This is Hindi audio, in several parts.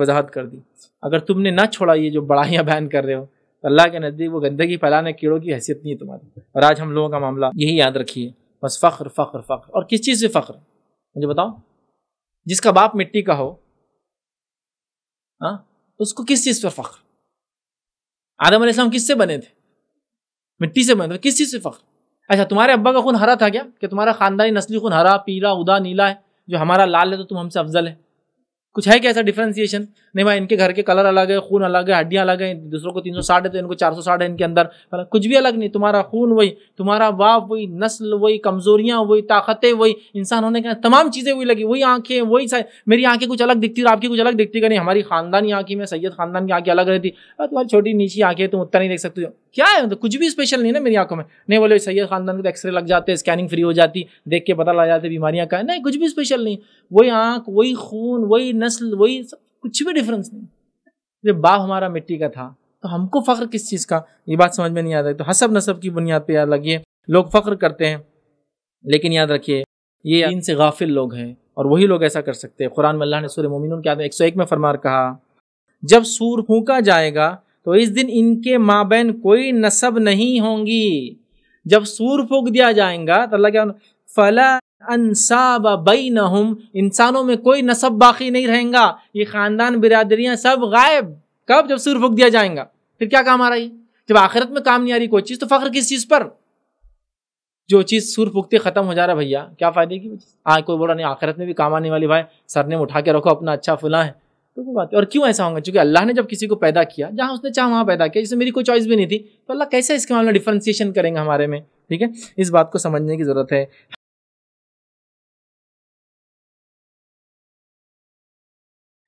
वजाहत कर दी अगर तुमने ना छोड़ा ये जो बड़ाइयाँ बयान कर रहे हो तो अल्लाह के नज़दीक वो गंदगी फैलाने कीड़ों की हैसियत नहीं है तुम्हारी और आज हम लोगों का मामला यही याद रखिए बस फ़ख्र फ़ख्र फ़ख्र और किस चीज़ से फ़ख्र मुझे बताओ जिसका बाप मिट्टी का हो हाँ तो उसको किस चीज़ पर फ़ख्र आदम आसम किससे बने थे मिट्टी से बने थे तो किस चीज़ से फ़ख्र अच्छा तुम्हारे अब्बा का खून हरा था क्या कि तुम्हारा ख़ानदानी नस्ली खून हरा पीला उदा नीला है जो हमारा लाल है तो तुम हमसे अफजल है कुछ है क्या ऐसा डिफ्रेंसिएशन नहीं भाई इनके घर के कलर अलग है खून अलग है हड्डियाँ अलग है दूसरों को तीन सौ साठ है तो इनको चार सौ साठ है इनके अंदर मतलब कुछ भी अलग नहीं तुम्हारा खून वही तुम्हारा बाप वही नस्ल वही कमजोरियाँ वही ताकतें वही इंसान होने का तमाम चीज़ें वही लगी वही आंखें वही मेरी आंखें कुछ अलग दिखती आपकी कुछ अलग दिखती नहीं हमारी खानदानी आंखें में सैयद खानदान की आंखें अलग रहती तुम्हारी छोटी नीची आंखें तुम उतना नहीं देख सकते हो क्या है मतलब कुछ भी स्पेशल नहीं ना मेरी आंखों में नहीं बोले सैयद खानदान के तो एक्सरे लग जाते स्कैनिंग फ्री हो जाती देख के पता लग जाते बीमारियां का नहीं कुछ भी स्पेशल नहीं वही आँख वही खून वही नस्ल वही सब कुछ भी डिफरेंस नहीं जब बाप हमारा मिट्टी का था तो हमको फ़ख्र किस चीज़ का ये बात समझ में नहीं आता तो हसब नसब की बुनियाद पर याद है लोग फ़ख्र करते हैं लेकिन याद रखिए ये इनसे गाफिल लोग हैं और वही लोग ऐसा कर सकते हैं कुरान में अल्लाह ने सूर्य मोमिन के आदमी एक सौ एक में फरमार कहा जब सूर फूका जाएगा तो इस दिन इनके बहन कोई नसब नहीं होंगी जब सूर फूक दिया जाएगा तो अल्लाह क्या फला अनसाब बई इंसानों में कोई नसब बाकी नहीं रहेगा ये ख़ानदान बिरादरियाँ सब गायब कब जब सूर फूक दिया जाएगा फिर क्या काम आ रहा है जब आखिरत में काम नहीं आ रही कोई चीज़ तो फ़ख्र किस चीज़ पर जो चीज़ सूर फूकते ख़त्म हो जा रहा भैया क्या फ़ायदे की हाँ कोई बोला नहीं आखिरत में भी काम आने वाली भाई सर ने उठा के रखो अपना अच्छा फुला है तो वो बात है और क्यों ऐसा होगा क्योंकि अल्लाह ने जब किसी को पैदा किया जहाँ उसने चाह वहाँ पैदा किया जिसमें मेरी कोई चॉइस भी नहीं थी तो अल्लाह कैसे इसके मामले में डिफ्रेंसिएशन करेंगे हमारे में ठीक है इस बात को समझने की ज़रूरत है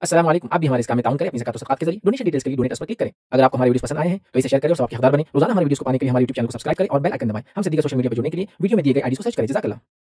असलम आप भी हमारे इस काम में करें अपनी जकात के जरिए डोनेशन डिटेल्स के लिए डोनेट पर क्लिक करें अगर आपको हमारी वीडियो पसंद आए हैं तो इसे शेयर करें और सबके हकदार बने रोजाना हमारे वीडियो को पाने के लिए हमारे यूट्यूब चैनल को सब्सक्राइब करें और बेल आइकन दबाएं हम सीधे सोशल मीडिया पर जुड़ने के लिए वीडियो में दिए गए आईडी को सर्च करें जजाकला